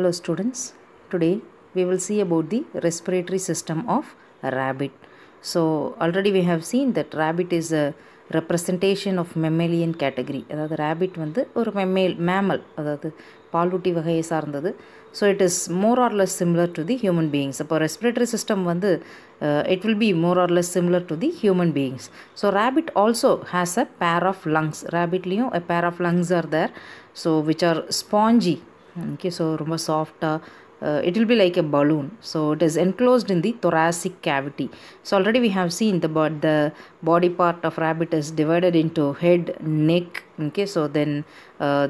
Hello students, today we will see about the respiratory system of a rabbit. So already we have seen that rabbit is a representation of mammalian category. That is rabbit or mammal, that is the So it is more or less similar to the human beings. So respiratory system, uh, it will be more or less similar to the human beings. So rabbit also has a pair of lungs. Rabbit, a pair of lungs are there. So which are spongy, okay so ரொம்ப சாஃப்டாக uh, it will be like a balloon so it is enclosed in the thoracic cavity so already we have seen the the body part of rabbit is divided into head neck okay so then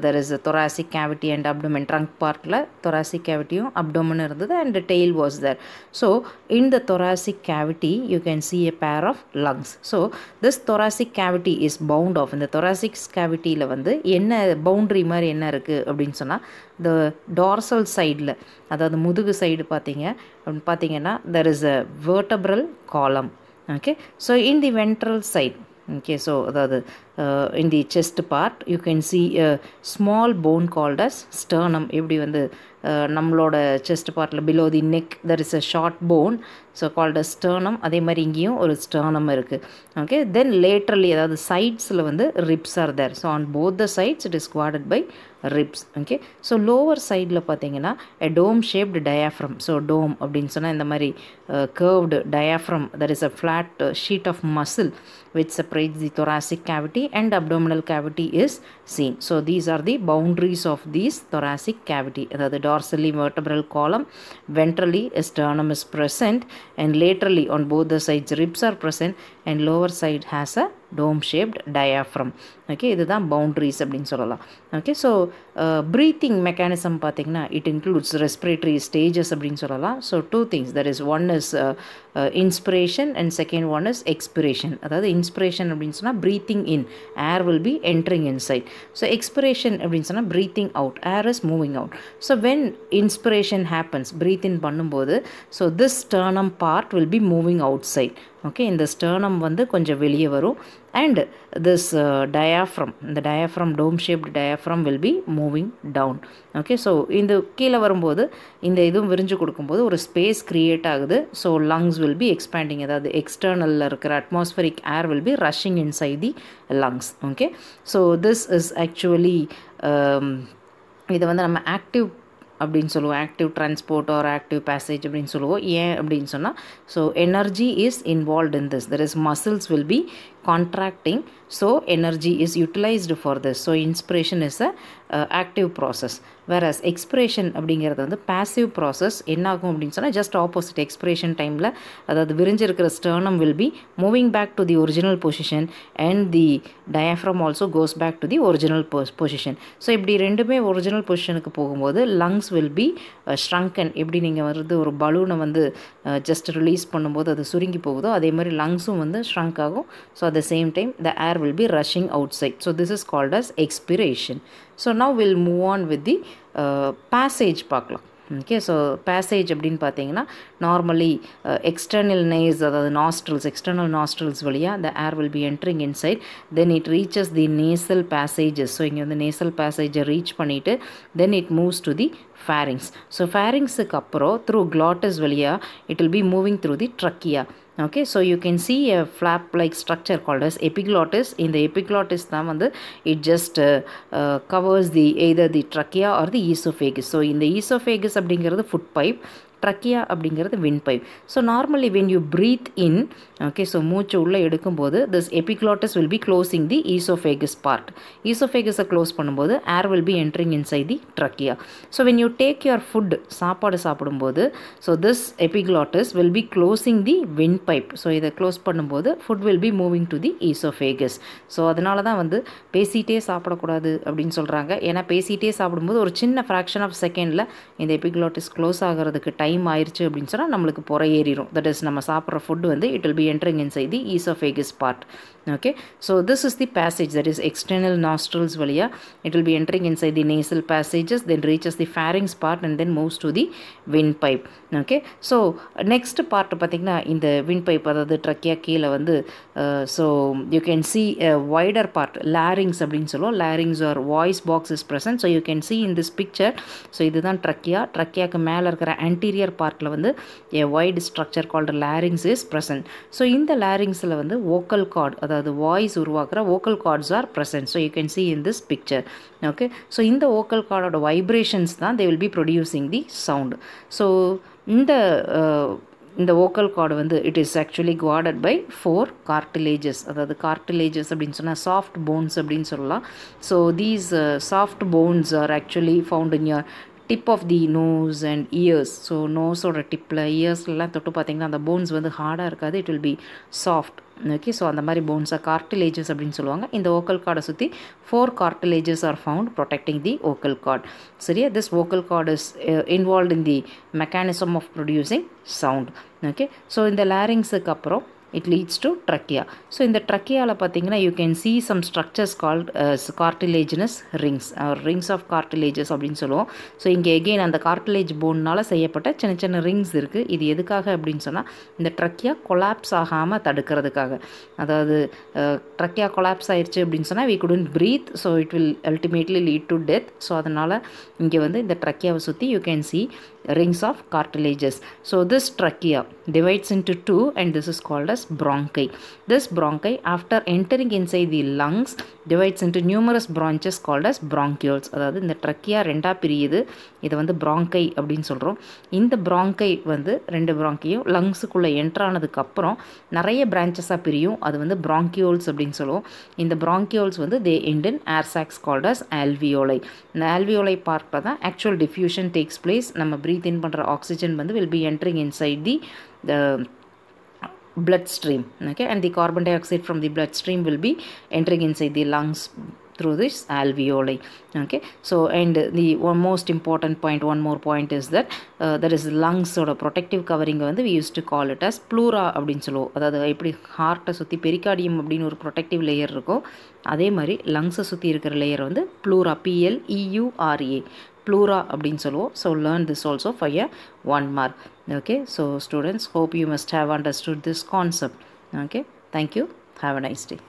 there is thoracic cavity and abdomen trunk பார்ட்டில் தொராசிக் கேவிட்டியும் அப்டோமனும் இருந்தது and tail was there so in the thoracic cavity you can see a pair of lungs so this thoracic cavity is bound of இந்த தொராசிக்ஸ் கேவிட்டியில் வந்து என்ன boundary மாதிரி என்ன இருக்குது அப்படின்னு சொன்னால் த டார்சல் சைடில் அதாவது முதுகு சைடு பார்த்தீங்க அப்படின்னு பார்த்தீங்கன்னா there is a vertebral column okay so in the ventral side okay so the, the uh, in the chest part you can see a small bone called as sternum வந்து uh, நம்மளோட chest பார்ட்டில் below the neck there is a short bone so uh sternum அதே மாதிரி இங்கேயும் ஒரு sternum இருக்குது okay then லேட்டர்லி அதாவது சைட்ஸில் வந்து ribs are there so on both the sides it is guarded by ribs okay so lower side பார்த்தீங்கன்னா a dome-shaped diaphragm. So dome, அப்படின்னு சொன்னால் இந்த the uh, curved curved diaphragm. There is a flat uh, sheet of muscle which separates the thoracic cavity and abdominal cavity is seen. So these are the boundaries of these thoracic cavity. The dorsally vertebral column, ventrally sternum is present and laterally on both the sides ribs are present and lower side has a dome shaped diaphragm okay இதுதான் boundaries அப்படின்னு சொல்லலாம் okay so breathing mechanism பார்த்திங்கன்னா it includes respiratory stages அப்படின்னு சொல்லலாம் so two things that is one is inspiration and second one is expiration அதாவது inspiration அப்படின்னு சொன்னால் breathing in air will be entering inside so expiration அப்படின்னு சொன்னால் breathing out air is moving out so when inspiration happens breathe in பண்ணும்போது so this sternum part will be moving outside okay இந்த sternum வந்து கொஞ்சம் வெளியே வரும் and this uh, diaphragm the dome dome shaped diaphragm will be moving down okay so இந்த கீழே வரும்போது இந்த இதுவும் விரிஞ்சு கொடுக்கும்போது ஒரு ஸ்பேஸ் க்ரியேட் ஆகுது so lungs will be expanding அதாவது எக்ஸ்டர்னலில் இருக்கிற atmospheric air will be rushing inside the lungs okay so this is actually இதை வந்து நம்ம ஆக்டிவ் அப்படின்னு சொல்லுவோம் active transport or active passage அப்படின்னு சொல்லுவோம் ஏன் அப்படின்னு சொன்னால் so energy is involve in this there is muscles will be contracting so energy is utilized for this so inspiration is a uh, active process whereas expiration அப்படிங்கிறது வந்து passive process என்ன ஆகும் அப்படின்னு சொன்னால் ஜஸ்ட் ஆப்போசிட் எக்ஸ்பிரேஷன் டைமில் அதாவது விரிஞ்சிருக்கிற sternum will be moving back to the original position and the diaphragm also goes back to the original position so இப்படி ரெண்டுமே ஒரிஜினல் பொசிஷனுக்கு போகும்போது லங்ஸ் வில் பி ஸ்ட்ரங்கன் எப்படி நீங்கள் வந்து ஒரு பலூனை வந்து ஜஸ்ட் uh, ரிலீஸ் பண்ணும்போது அது சுருங்கி போகுதோ அதே மாதிரி லங்ஸும் வந்து ஸ்ட்ரங்க் ஆகும் so at the same time the air will be rushing outside so this is called as expiration so now we'll move on with the uh, passage okay so passage appdin pathina normally uh, external nase the nostrils external nostrils valiya the air will be entering inside then it reaches the nasal passages so inge the nasal passages reach panite then it moves to the pharynx so pharynx ku through glottis valiya it will be moving through the trachea okay so you can see a flap like structure call as epiglottis இந்த epiglottis தான் வந்து it just covers the either the trachea or the oesophagus so இந்த oesophagus அப்படிங்கிறது food pipe trachea அப்படிங்கிறது wind pipe so normally when you breathe in okay so மூச்சு உள்ளே எடுக்கும்போது this epiglottis will be closing the oesophagus part ஈசோஃபேகஸை close பண்ணும்போது air will be entering inside the trachea so when you take your food சாப்பாடு சாப்பிடும்போது so this epiglottis will be closing the wind pipe so இதை close பண்ணும்போது food will be moving to the oesophagus so அதனால தான் வந்து பேசிகிட்டே சாப்பிடக்கூடாது அப்படின்னு சொல்கிறாங்க ஏன்னா பேசிகிட்டே சாப்பிடும்போது ஒரு சின்ன ஃப்ராக்ஷன் ஆஃப் செகண்டில் இந்த எபிக்ளாட்டிஸ் க்ளோஸ் ஆகிறதுக்கு டைம் டைம் ஆயிடுச்சு அப்படின்னு சொன்னால் நம்மளுக்கு புற ஏறிடும் தட் இஸ் நம்ம சாப்பிட்ற ஃபுட் வந்து it will be entering in செய்தி oesophagus part okay so this is the passage that is external nostrils valia it will be entering inside the nasal passages then reaches the pharynx part and then moves to the windpipe okay so next part பார்த்திங்கன்னா இந்த windpipe அதாவது trachea கீழே வந்து so you can see wider part larynx அப்படின்னு சொல்லுவோம் larynx or voice box is present so you can see in this picture so இதுதான் trachea ட்ரக்கியாக்கு மேலே இருக்கிற ஆன்டீரியர் பார்ட்டில் வந்து a wide structure called larynx is present so இந்த லேரிங்ஸில் வந்து ஓக்கல் கார்டு அதாவது அதாவது வாய்ஸ் உருவாக்குற vocal cords are present so you can see in this picture okay so இந்த ஓக்கல் கார்டோட வைப்ரேஷன்ஸ் தான் they will be producing the sound so இந்த uh, இந்த ஓக்கல் கார்டு வந்து it is actually guarded by four cartilages அதாவது cartilages அப்படின்னு சொன்னால் soft bones அப்படின்னு சொல்லலாம் so these soft bones are actually found in your tip of the nose and ears so நோஸோட டிப்பில் இயர்ஸ்லாம் தொட்டு பார்த்திங்கன்னா அந்த போன்ஸ் வந்து ஹார்டாக இருக்காது it will be soft okay so அந்த மாதிரி போன்ஸாக கார்டிலேஜஸ் அப்படின்னு சொல்லுவாங்க இந்த ஓக்கல் கார்டை சுற்றி four cartilages are found protecting the vocal cord சரியா this vocal cord is involve in the mechanism of producing sound okay so இந்த லேரிங்ஸுக்கு அப்புறம் it leads to trachea so இந்த ட்ரக்கியாவில் பார்த்தீங்கன்னா you can see some structures call cartilaginous rings rings of cartilages அப்படின்னு சொல்லுவோம் so இங்கே எகெயின் அந்த கார்டிலேஜ் போன்னால் செய்யப்பட்ட சின்ன சின்ன ரிங்ஸ் இருக்குது இது எதுக்காக அப்படின்னு சொன்னால் இந்த ட்ரக்கியா கொலாப்ஸ் ஆகாமல் தடுக்கிறதுக்காக அதாவது ட்ரக்கியா கொலாப்ஸ் ஆயிடுச்சு அப்படின்னு சொன்னால் we couldn't breathe so it will ultimately lead to death so அதனால் இங்கே வந்து இந்த ட்ரக்கியாவை சுற்றி you can see rings of cartilages so this trachea divides into two and this is called as bronchi. This bronchi after entering inside the lungs divides into numerous branches called as bronchioles அதாவது இந்த trachea ரெண்டாக பிரியுது இதை வந்து bronchi அப்படின்னு சொல்கிறோம் இந்த bronchi வந்து ரெண்டு bronchiயும் லங்ஸுக்குள்ளே என்ட்ரானதுக்கு அப்புறம் நிறைய பிரான்ச்சஸாக பிரியும் அது வந்து bronchioles அப்படின்னு சொல்லுவோம் இந்த bronchioles வந்து they end in air sacs called as alveoli இந்த alveoli பார்க்க தான் ஆக்சுவல் டிஃப்யூஷன் டேக்ஸ் பிளேஸ் நம்ம ப்ரீத் இன் பண்ணுற ஆக்சிஜன் வந்து will be entering inside the bloodstream okay and the carbon dioxide from the bloodstream will be entering inside the lungs through this alveoli okay so and the one most important point one more point is that uh, there is lungs sort of protective covering and we used to call it as pleura abdinsolo that the heart the pericardium abdin or protective layer go adhe mari lungs suthi irukkara layer on the pleura p l e u r a pleura abdinsolo so learn this also for your one mark okay so students hope you must have understood this concept okay thank you have a nice day